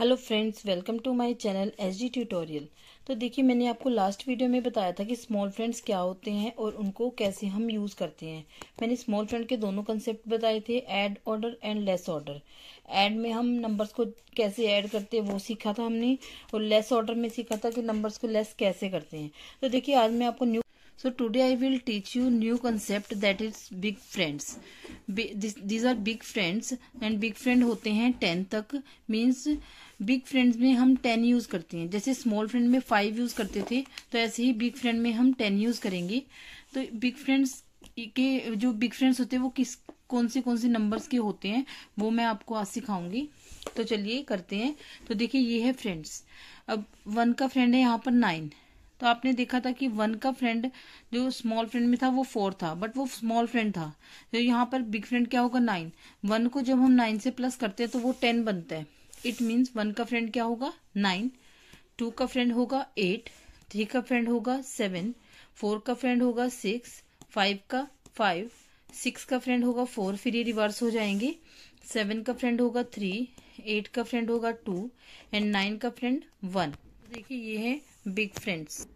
hello friends welcome to my channel S tutorial तो देखिए मैंने आपको लास्ट वीडियो में बताया था कि स्मॉल फ्रेंड्स क्या होते हैं और उनको कैसे हम यूज़ करते हैं मैंने स्मॉल फ्रेंड के दोनों कंसेप्ट बताए थे add order and less order add में हम नंबर्स को कैसे ऐड करते हैं वो सीखा था हमने और लेस ऑर्डर में सीखा था कि नंबर्स को लेस कैसे करते हैं तो देखिए आज मैं आपको new so today i will teach you new concept that is big friends these are big friends and big friend होते हैं टेन तक means big friends में हम टेन यूज करते हैं जैसे small friend में फाइव यूज करते थे तो ऐसे ही big friend में हम टेन यूज करेंगे तो big friends के जो बिग फ्रेंड्स होते हैं वो किस कौन से कौन से नंबर्स के होते हैं वो मैं आपको आज सिखाऊंगी तो चलिए करते हैं तो देखिए ये है फ्रेंड्स अब वन का फ्रेंड है यहाँ पर नाइन तो आपने देखा था कि वन का फ्रेंड जो स्मॉल फ्रेंड में था वो फोर था बट वो स्मॉल फ्रेंड था जो तो यहाँ पर बिग फ्रेंड क्या होगा नाइन वन को जब हम नाइन से प्लस करते हैं तो वो टेन बनता है इट मीन्स वन का फ्रेंड क्या होगा नाइन टू का फ्रेंड होगा एट थ्री का फ्रेंड होगा सेवन फोर का फ्रेंड होगा सिक्स फाइव का फाइव सिक्स का फ्रेंड होगा फोर फिर ये रिवर्स हो जाएंगे सेवन का फ्रेंड होगा थ्री एट का फ्रेंड होगा टू एंड नाइन का फ्रेंड वन देखिए ये है बिग फ्रेंड्स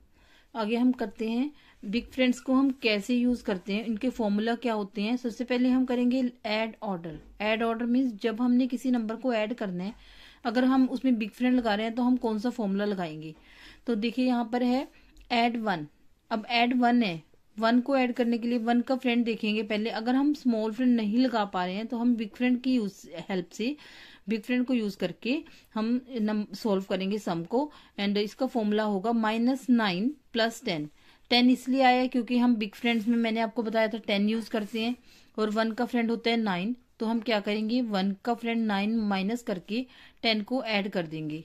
आगे हम करते हैं बिग फ्रेंड्स को हम कैसे यूज करते हैं इनके फॉर्मूला क्या होते हैं सबसे पहले हम करेंगे add order add order means जब हमने किसी नंबर को ऐड करना है अगर हम उसमें बिग फ्रेंड लगा रहे हैं तो हम कौन सा फॉर्मूला लगाएंगे तो देखिए यहाँ पर है एड वन अब एड वन है वन को ऐड करने के लिए वन का फ्रेंड देखेंगे पहले अगर हम स्मॉल फ्रेंड नहीं लगा पा रहे हैं तो हम बिग फ्रेंड की यूज हेल्प से बिग फ्रेंड को यूज करके हम सॉल्व करेंगे सम को एंड इसका फॉर्मूला होगा minus nine plus ten ten इसलिए आया क्योंकि हम बिग फ्रेंड्स में मैंने आपको बताया था टेन यूज करते हैं और वन का फ्रेंड होता है नाइन तो हम क्या करेंगे वन का फ्रेंड नाइन माइनस करके टेन को ऐड कर देंगे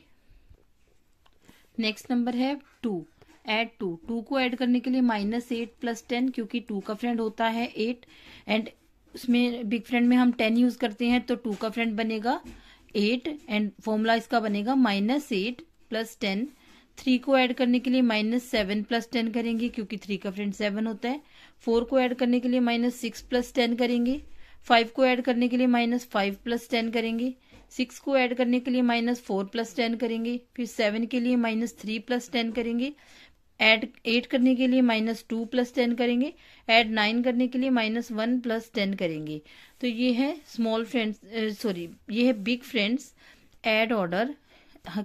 नेक्स्ट नंबर है टू एड टू टू को एड करने के लिए माइनस एट प्लस टेन क्योंकि टू का फ्रेंड होता है एट एंड उसमें बिग फ्रेंड में हम टेन यूज करते हैं तो टू का फ्रेंड बनेगा एट एंड फॉर्मूला इसका बनेगा minus eight plus ten three को ऐड करने के लिए माइनस सेवन प्लस टेन करेंगे क्योंकि थ्री का फ्रेंड सेवन होता है फोर को ऐड करने के लिए माइनस सिक्स प्लस टेन करेंगे फाइव को ऐड करने के लिए माइनस फाइव प्लस टेन करेंगे सिक्स को ऐड करने के लिए माइनस फोर प्लस टेन करेंगे फिर सेवन के लिए माइनस थ्री प्लस टेन करेंगे एड एट करने के लिए माइनस टू प्लस टेन करेंगे एड नाइन करने के लिए माइनस वन प्लस टेन करेंगे तो ये है स्मॉल फ्रेंड्स सॉरी ये है बिग फ्रेंड्स एड ऑर्डर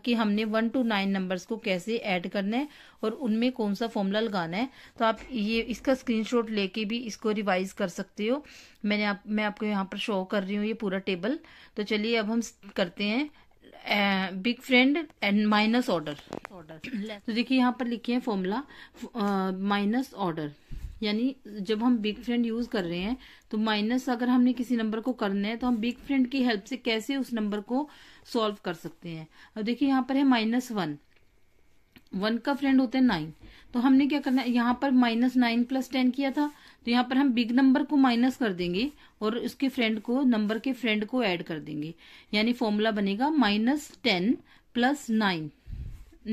कि हमने वन टू नाइन नंबर्स को कैसे ऐड करना है और उनमें कौन सा फॉर्मूला लगाना है तो आप ये इसका स्क्रीनशॉट लेके भी इसको रिवाइज कर सकते हो मैंने आप मैं आपको यहाँ पर शो कर रही हूँ ये पूरा टेबल तो चलिए अब हम करते हैं big friend and minus order order तो देखिए यहाँ पर लिखे हैं फॉर्मूला माइनस ऑर्डर यानी जब हम बिग फ्रेंड यूज कर रहे हैं तो माइनस अगर हमने किसी नंबर को करना है तो हम बिग फ्रेंड की हेल्प से कैसे उस नंबर को सॉल्व कर सकते हैं अब देखिए यहाँ पर है माइनस वन वन का फ्रेंड होता है नाइन तो हमने क्या करना है यहाँ पर माइनस नाइन प्लस टेन किया था तो यहाँ पर हम बिग नंबर को माइनस कर देंगे और उसके फ्रेंड को नंबर के फ्रेंड को ऐड कर देंगे यानी फॉर्मूला बनेगा minus ten plus nine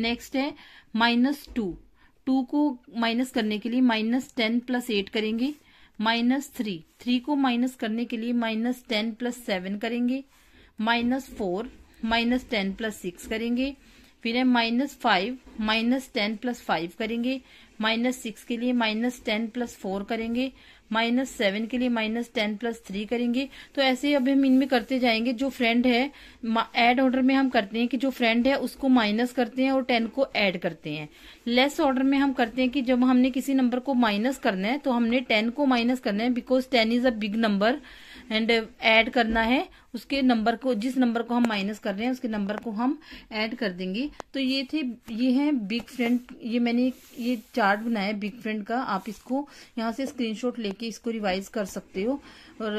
next है माइनस टू टू को माइनस करने के लिए माइनस टेन प्लस एट करेंगे माइनस थ्री थ्री को माइनस करने के लिए माइनस टेन प्लस सेवन करेंगे minus four minus ten plus six करेंगे फिर है minus five minus ten plus five करेंगे माइनस सिक्स के लिए माइनस टेन प्लस फोर करेंगे माइनस सेवन के लिए माइनस टेन प्लस थ्री करेंगे तो ऐसे ही अब हम इनमें करते जाएंगे जो फ्रेंड है एड ऑर्डर में हम करते हैं कि जो फ्रेंड है उसको माइनस करते हैं और टेन को ऐड करते हैं लेस ऑर्डर में हम करते हैं कि जब हमने किसी नंबर को माइनस करना है तो हमने टेन को माइनस करना है because ten is a big number and add करना है उसके नंबर को जिस नंबर को हम माइनस कर रहे हैं उसके नंबर को हम ऐड कर देंगे तो ये थे ये हैं बिग फ्रेंड ये मैंने ये चार चार्ट बनाया बिग फ्रेंड का आप इसको यहाँ से स्क्रीनशॉट लेके इसको रिवाइज कर सकते हो और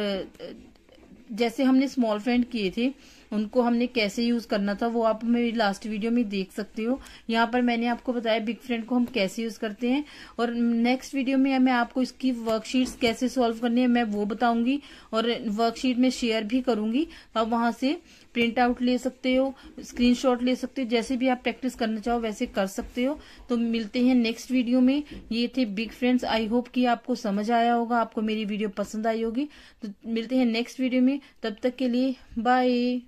जैसे हमने स्मॉल फ्रेंड किए थे उनको हमने कैसे यूज करना था वो आप मेरी लास्ट वीडियो में देख सकते हो यहाँ पर मैंने आपको बताया बिग फ्रेंड को हम कैसे यूज करते हैं और नेक्स्ट वीडियो में मैं आपको इसकी वर्कशीट कैसे सॉल्व करनी है मैं वो बताऊंगी और वर्कशीट में शेयर भी करूंगी आप वहां से प्रिंट आउट ले सकते हो स्क्रीन ले सकते हो जैसे भी आप प्रैक्टिस करना चाहो वैसे कर सकते हो तो मिलते हैं नेक्स्ट वीडियो में ये थे बिग फ्रेंड्स आई होप कि आपको समझ आया होगा आपको मेरी वीडियो पसंद आई होगी तो मिलते हैं नेक्स्ट वीडियो में तब तक के लिए बाय